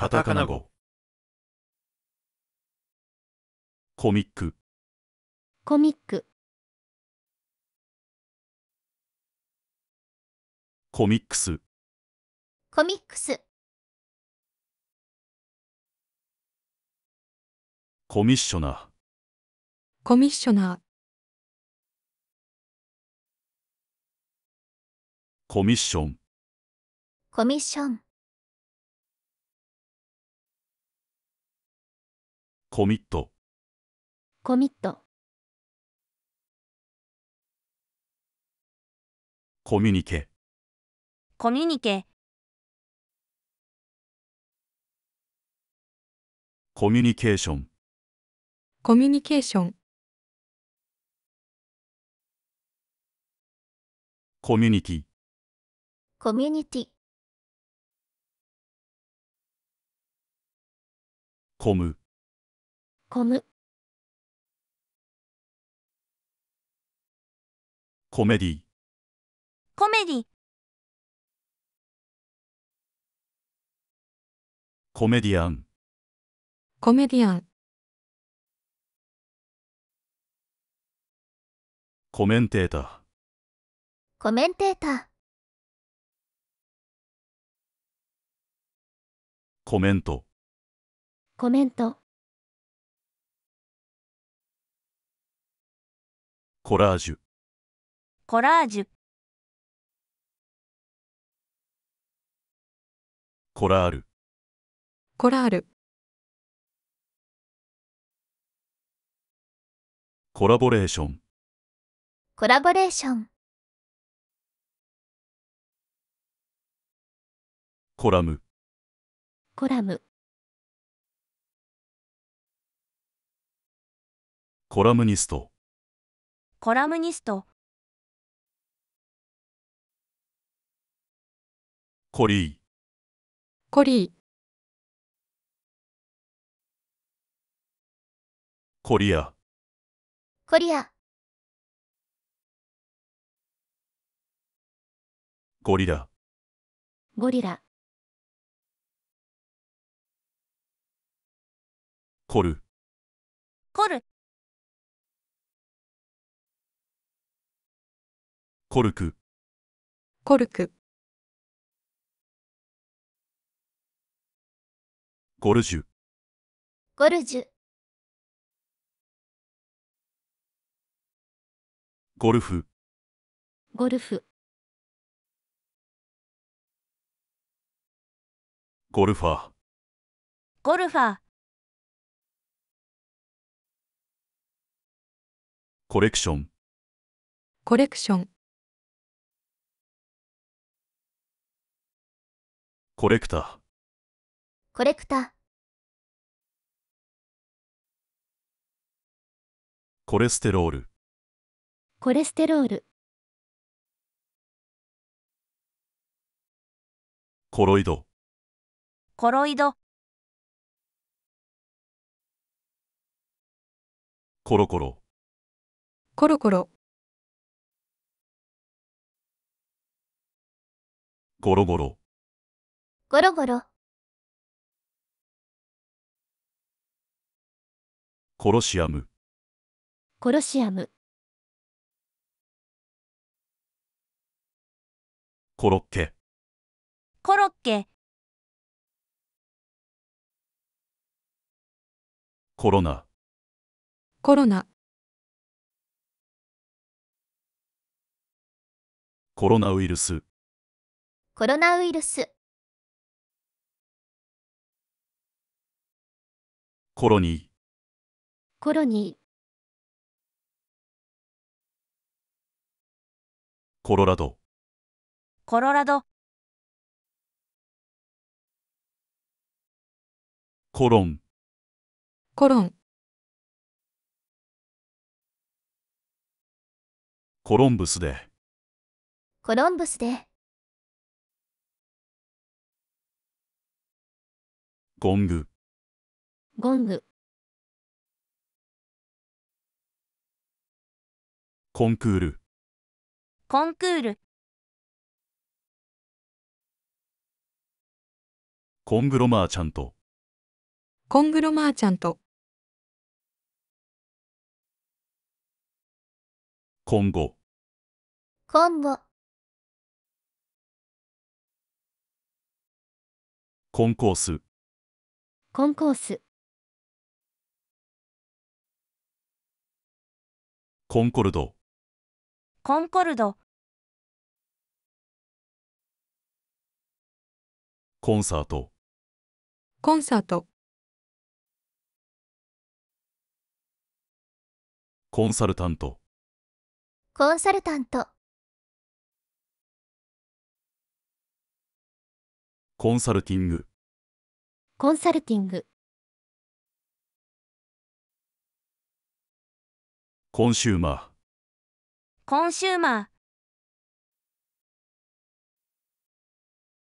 カタカナ語コミックコミックコミックスコミックスコミッショナーコミッショナーコミッションコミッションコミットコミットコミュニケコミュニケコミュニケーションコミュニケーションコミュニティコミュニティコムコムコメディコメディコメディアンコメディアンコメンテーターコメンテーターコメントコメントコラージュコラージュコラールコラールコラボレーションコラボレーションコラムコラムコラムニストコラムニストコリーコリーコリアコリアゴリラゴリラコルコルコルクコルクゴルジュゴルジュゴルフゴルフゴルファーゴルファーコレクションコレクションコレクターコレクターコレステロールコレステロールコロイドコロイドコロコロコロコロゴロゴロゴロゴロコロシアムコロシアムコロッケコロッケコロナコロナコロナウイルスコロナウイルスコロニーコロニーコロラドコロラドコロンコロンコロンブスでコロンブスでゴングゴングコンクールコンクールコングロマーチャントコングロマーチャント今後今後コンコースコンコースコンコルドコンコルドコンサートコンサートコンサルタントコンサルタントコンサルティングコンサルティングコンシューマーコンシューマー